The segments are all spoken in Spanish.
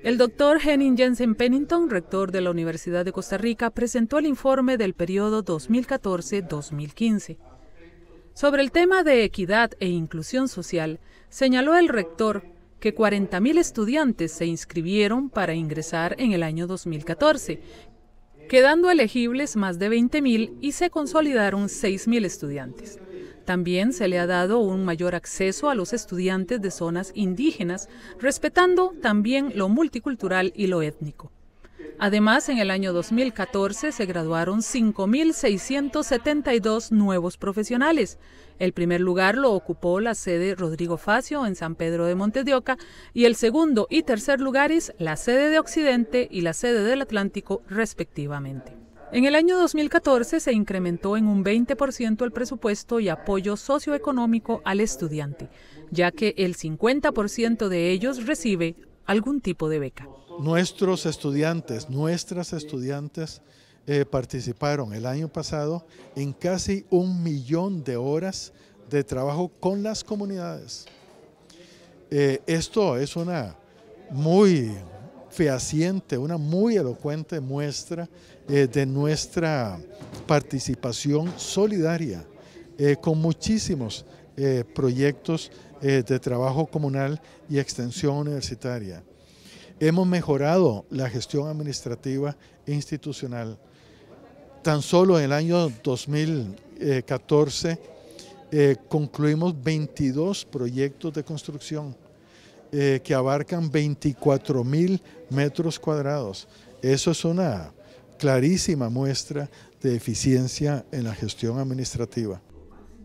El doctor Henning Jensen Pennington, rector de la Universidad de Costa Rica, presentó el informe del periodo 2014-2015. Sobre el tema de equidad e inclusión social, señaló el rector que 40.000 estudiantes se inscribieron para ingresar en el año 2014, quedando elegibles más de 20.000 y se consolidaron 6.000 estudiantes. También se le ha dado un mayor acceso a los estudiantes de zonas indígenas, respetando también lo multicultural y lo étnico. Además, en el año 2014 se graduaron 5.672 nuevos profesionales. El primer lugar lo ocupó la sede Rodrigo Facio en San Pedro de Montedioca y el segundo y tercer lugares la sede de Occidente y la sede del Atlántico respectivamente. En el año 2014 se incrementó en un 20% el presupuesto y apoyo socioeconómico al estudiante, ya que el 50% de ellos recibe algún tipo de beca. Nuestros estudiantes, nuestras estudiantes eh, participaron el año pasado en casi un millón de horas de trabajo con las comunidades. Eh, esto es una muy una muy elocuente muestra eh, de nuestra participación solidaria eh, con muchísimos eh, proyectos de trabajo comunal y extensión universitaria. Hemos mejorado la gestión administrativa e institucional. Tan solo en el año 2014 concluimos 22 proyectos de construcción eh, que abarcan 24 mil metros cuadrados. Eso es una clarísima muestra de eficiencia en la gestión administrativa.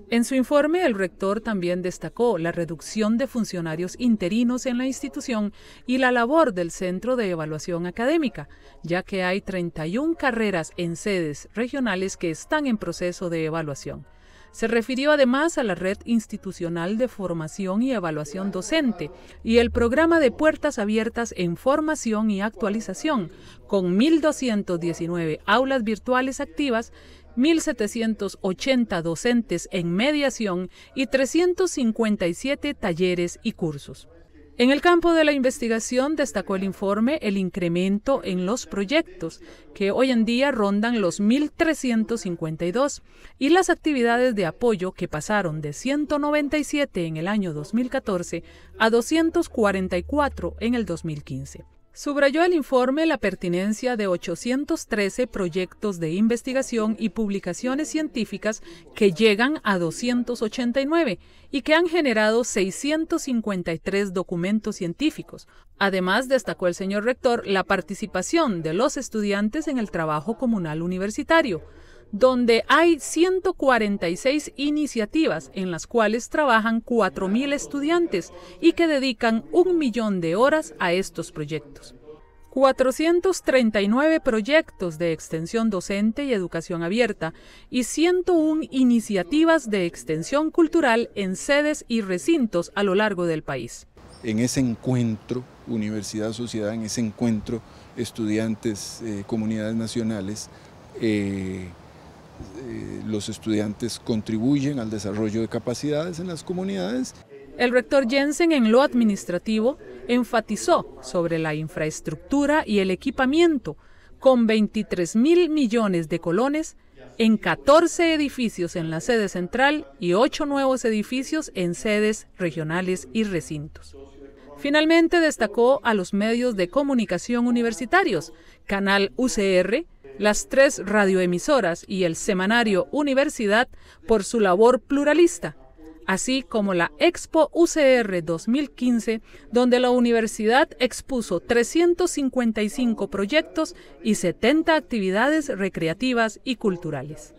En su informe, el rector también destacó la reducción de funcionarios interinos en la institución y la labor del Centro de Evaluación Académica, ya que hay 31 carreras en sedes regionales que están en proceso de evaluación. Se refirió además a la Red Institucional de Formación y Evaluación Docente y el programa de puertas abiertas en formación y actualización, con 1.219 aulas virtuales activas 1.780 docentes en mediación y 357 talleres y cursos. En el campo de la investigación destacó el informe el incremento en los proyectos, que hoy en día rondan los 1.352, y las actividades de apoyo que pasaron de 197 en el año 2014 a 244 en el 2015. Subrayó el informe la pertinencia de 813 proyectos de investigación y publicaciones científicas que llegan a 289 y que han generado 653 documentos científicos. Además, destacó el señor rector la participación de los estudiantes en el trabajo comunal universitario donde hay 146 iniciativas en las cuales trabajan 4.000 estudiantes y que dedican un millón de horas a estos proyectos. 439 proyectos de extensión docente y educación abierta y 101 iniciativas de extensión cultural en sedes y recintos a lo largo del país. En ese encuentro, universidad-sociedad, en ese encuentro, estudiantes, eh, comunidades nacionales, eh, eh, los estudiantes contribuyen al desarrollo de capacidades en las comunidades. El rector Jensen en lo administrativo enfatizó sobre la infraestructura y el equipamiento con 23 mil millones de colones en 14 edificios en la sede central y 8 nuevos edificios en sedes regionales y recintos. Finalmente destacó a los medios de comunicación universitarios, Canal UCR, las tres radioemisoras y el semanario Universidad por su labor pluralista, así como la Expo UCR 2015, donde la universidad expuso 355 proyectos y 70 actividades recreativas y culturales.